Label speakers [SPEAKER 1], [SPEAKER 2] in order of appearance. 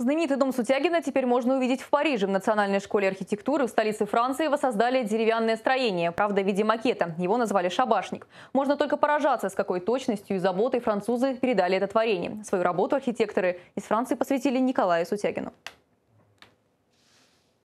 [SPEAKER 1] Знаменитый дом Сутягина теперь можно увидеть в Париже. В Национальной школе архитектуры в столице Франции воссоздали деревянное строение, правда, в виде макета. Его назвали «шабашник». Можно только поражаться, с какой точностью и заботой французы передали это творение. Свою работу архитекторы из Франции посвятили Николаю Сутягину.